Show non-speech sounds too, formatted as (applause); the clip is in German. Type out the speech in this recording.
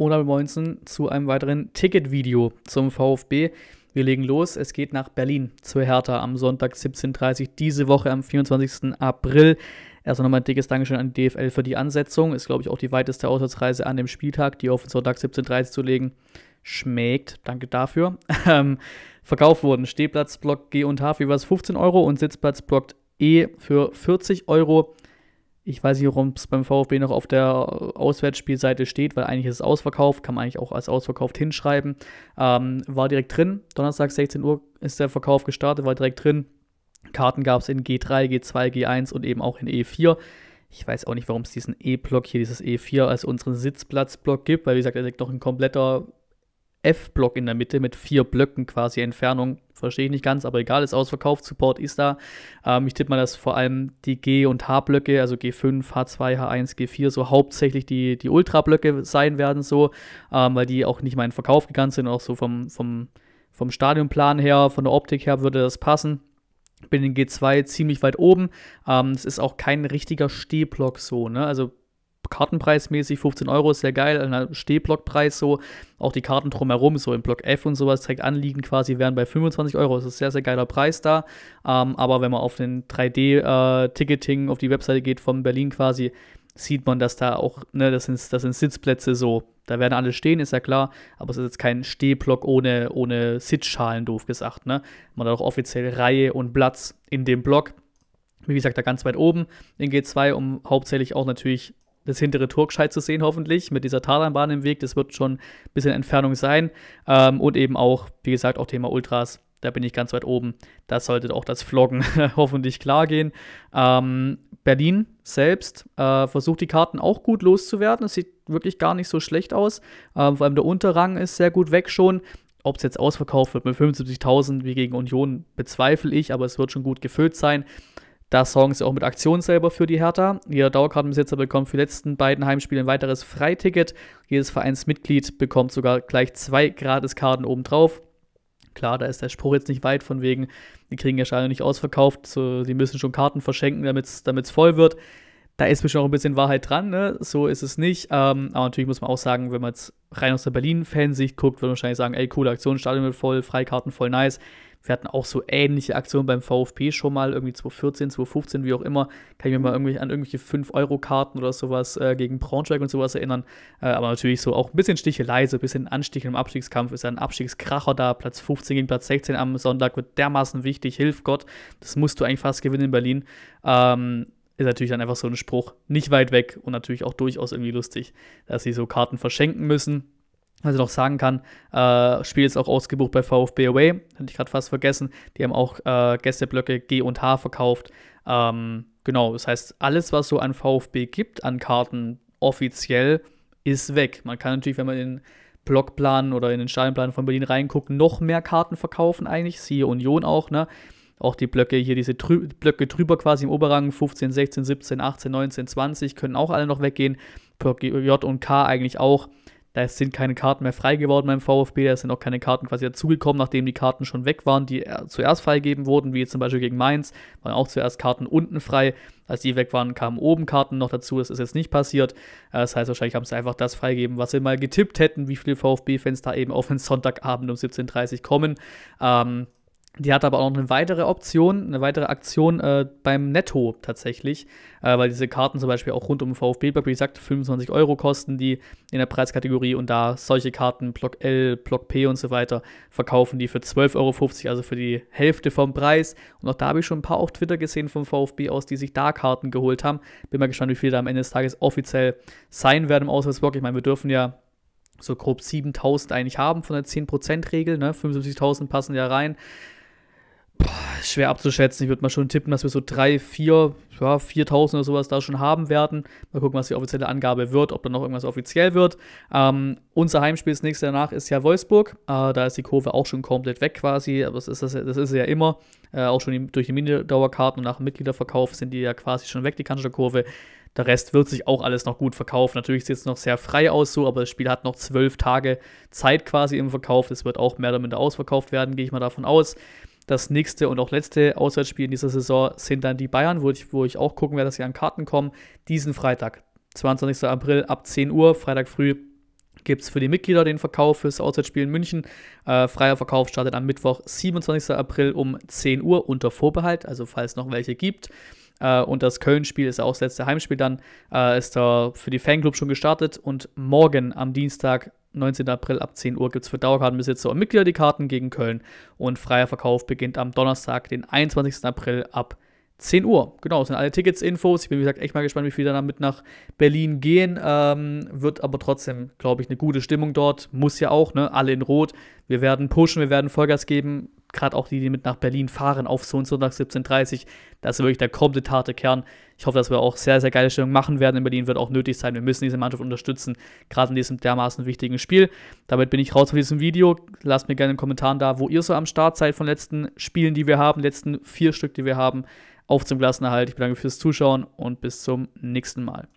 oder 19 zu einem weiteren Ticket-Video zum VfB. Wir legen los, es geht nach Berlin zur Hertha am Sonntag 17.30 Uhr, diese Woche am 24. April. Erstmal nochmal ein dickes Dankeschön an die DFL für die Ansetzung. Ist, glaube ich, auch die weiteste Auswärtsreise an dem Spieltag, die auf den Sonntag 17.30 Uhr zu legen. Schmeckt, danke dafür. (laughs) Ähm, verkauft wurden Stehplatzblock G und H für was 15 Euro und Sitzplatzblock E für 40 Euro ich weiß nicht, warum es beim VfB noch auf der Auswärtsspielseite steht, weil eigentlich ist es ausverkauft, kann man eigentlich auch als ausverkauft hinschreiben. Ähm, war direkt drin. Donnerstag 16 Uhr ist der Verkauf gestartet, war direkt drin. Karten gab es in G3, G2, G1 und eben auch in E4. Ich weiß auch nicht, warum es diesen E-Block hier, dieses E4 als unseren Sitzplatzblock gibt, weil wie gesagt, er liegt noch ein kompletter F-Block in der Mitte mit vier Blöcken quasi Entfernung. Verstehe ich nicht ganz, aber egal, ist ausverkauft, Support ist da. Ähm, ich tippe mal, dass vor allem die G- und H-Blöcke, also G5, H2, H1, G4, so hauptsächlich die, die Ultra-Blöcke sein werden, so, ähm, weil die auch nicht mal in Verkauf gegangen sind, auch so vom, vom, vom Stadionplan her, von der Optik her würde das passen. Bin in G2 ziemlich weit oben. Ähm, es ist auch kein richtiger Stehblock so, ne? Also kartenpreismäßig 15 Euro, sehr geil, ein Stehblockpreis so, auch die Karten drumherum, so im Block F und sowas, direkt anliegen quasi, wären bei 25 Euro, das ist ein sehr, sehr geiler Preis da, ähm, aber wenn man auf den 3D-Ticketing, äh, auf die Webseite geht von Berlin quasi, sieht man, dass da auch, ne, das sind, das sind Sitzplätze so, da werden alle stehen, ist ja klar, aber es ist jetzt kein Stehblock ohne, ohne Sitzschalen, doof gesagt, ne, man hat auch offiziell Reihe und Platz in dem Block, wie gesagt, da ganz weit oben in G2, um hauptsächlich auch natürlich das hintere Tor gescheit zu sehen, hoffentlich, mit dieser Talanbahn im Weg. Das wird schon ein bisschen Entfernung sein. Ähm, und eben auch, wie gesagt, auch Thema Ultras. Da bin ich ganz weit oben. Da sollte auch das Vloggen (laughs) hoffentlich klar gehen. Ähm, Berlin selbst äh, versucht die Karten auch gut loszuwerden. Es sieht wirklich gar nicht so schlecht aus. Ähm, vor allem der Unterrang ist sehr gut weg schon. Ob es jetzt ausverkauft wird mit 75.000 wie gegen Union, bezweifle ich, aber es wird schon gut gefüllt sein. Da Songs auch mit Aktion selber für die Hertha. Jeder Dauerkartenbesitzer bekommt für die letzten beiden Heimspiele ein weiteres Freiticket. Jedes Vereinsmitglied bekommt sogar gleich zwei Gratiskarten obendrauf. Klar, da ist der Spruch jetzt nicht weit von wegen, die kriegen ja scheinbar nicht ausverkauft, so, sie müssen schon Karten verschenken, damit es voll wird da ist bestimmt auch ein bisschen Wahrheit dran, ne? so ist es nicht. Ähm, aber natürlich muss man auch sagen, wenn man jetzt rein aus der Berlin-Fansicht guckt, würde man wahrscheinlich sagen, ey, coole Aktion, Stadion wird voll, Freikarten voll nice. Wir hatten auch so ähnliche Aktionen beim VfB schon mal, irgendwie 2014, 2015, wie auch immer. Kann ich mir mal irgendwie an irgendwelche 5-Euro-Karten oder sowas äh, gegen Braunschweig und sowas erinnern. Äh, aber natürlich so auch ein bisschen Sticheleise, ein bisschen Anstich im Abstiegskampf. Ist ja ein Abstiegskracher da, Platz 15 gegen Platz 16 am Sonntag wird dermaßen wichtig, hilf Gott. Das musst du eigentlich fast gewinnen in Berlin. Ähm, ist natürlich dann einfach so ein Spruch nicht weit weg und natürlich auch durchaus irgendwie lustig, dass sie so Karten verschenken müssen. Also noch sagen kann, äh, Spiel ist auch ausgebucht bei VfB Away, hatte ich gerade fast vergessen. Die haben auch äh, Gästeblöcke G und H verkauft. Ähm, genau, das heißt, alles, was so an VfB gibt an Karten offiziell, ist weg. Man kann natürlich, wenn man in den Blockplan oder in den Stadionplan von Berlin reinguckt, noch mehr Karten verkaufen eigentlich. Siehe Union auch, ne? Auch die Blöcke hier, diese drü Blöcke drüber quasi im Oberrang, 15, 16, 17, 18, 19, 20, können auch alle noch weggehen. Block J und K eigentlich auch. Da sind keine Karten mehr frei geworden beim VfB, da sind auch keine Karten quasi dazugekommen, nachdem die Karten schon weg waren, die äh, zuerst freigegeben wurden, wie zum Beispiel gegen Mainz, waren auch zuerst Karten unten frei. Als die weg waren, kamen oben Karten noch dazu, das ist jetzt nicht passiert. Äh, das heißt, wahrscheinlich haben sie einfach das freigegeben, was sie mal getippt hätten, wie viele VfB-Fans da eben auf den Sonntagabend um 17.30 Uhr kommen. Ähm, die hat aber auch noch eine weitere Option, eine weitere Aktion äh, beim Netto tatsächlich, äh, weil diese Karten zum Beispiel auch rund um VfB, wie gesagt, 25 Euro kosten die in der Preiskategorie und da solche Karten, Block L, Block P und so weiter, verkaufen die für 12,50 Euro, also für die Hälfte vom Preis. Und auch da habe ich schon ein paar auf Twitter gesehen vom VfB aus, die sich da Karten geholt haben. Bin mal gespannt, wie viele da am Ende des Tages offiziell sein werden im Auswärtsblock. Ich meine, wir dürfen ja so grob 7000 eigentlich haben von der 10%-Regel, ne? 75.000 passen ja rein schwer abzuschätzen. Ich würde mal schon tippen, dass wir so 3, 4, ja, 4.000 oder sowas da schon haben werden. Mal gucken, was die offizielle Angabe wird, ob da noch irgendwas offiziell wird. Ähm, unser Heimspiel das nächste danach ist ja Wolfsburg. Äh, da ist die Kurve auch schon komplett weg quasi, aber das ist, das, das ist ja immer. Äh, auch schon die, durch die Minidauerkarten und nach dem Mitgliederverkauf sind die ja quasi schon weg, die Kanzlerkurve. Der Rest wird sich auch alles noch gut verkaufen. Natürlich sieht es noch sehr frei aus so, aber das Spiel hat noch zwölf Tage Zeit quasi im Verkauf. Es wird auch mehr oder minder ausverkauft werden, gehe ich mal davon aus. Das nächste und auch letzte Auswärtsspiel in dieser Saison sind dann die Bayern, wo ich, wo ich auch gucken werde, dass sie an Karten kommen. Diesen Freitag, 22. April ab 10 Uhr, Freitag früh, gibt es für die Mitglieder den Verkauf fürs Auswärtsspiel in München. Äh, freier Verkauf startet am Mittwoch, 27. April um 10 Uhr unter Vorbehalt, also falls noch welche gibt. Äh, und das Köln-Spiel ist auch das letzte Heimspiel dann, äh, ist da für die Fanclub schon gestartet. Und morgen am Dienstag 19. April ab 10 Uhr gibt es für Dauerkartenbesitzer und Mitglieder die Karten gegen Köln und freier Verkauf beginnt am Donnerstag, den 21. April ab 10 Uhr. Genau, das sind alle Tickets, Infos. Ich bin, wie gesagt, echt mal gespannt, wie viele dann mit nach Berlin gehen. Ähm, wird aber trotzdem, glaube ich, eine gute Stimmung dort. Muss ja auch, ne? Alle in Rot. Wir werden pushen, wir werden Vollgas geben gerade auch die, die mit nach Berlin fahren, auf so und so nach 17.30 Uhr, das ist wirklich der komplett harte Kern. Ich hoffe, dass wir auch sehr, sehr geile Stellung machen werden in Berlin, wird auch nötig sein. Wir müssen diese Mannschaft unterstützen, gerade in diesem dermaßen wichtigen Spiel. Damit bin ich raus von diesem Video. Lasst mir gerne einen Kommentar da, wo ihr so am Start seid von letzten Spielen, die wir haben, letzten vier Stück, die wir haben. Auf zum Klassenerhalt. Ich bedanke mich fürs Zuschauen und bis zum nächsten Mal.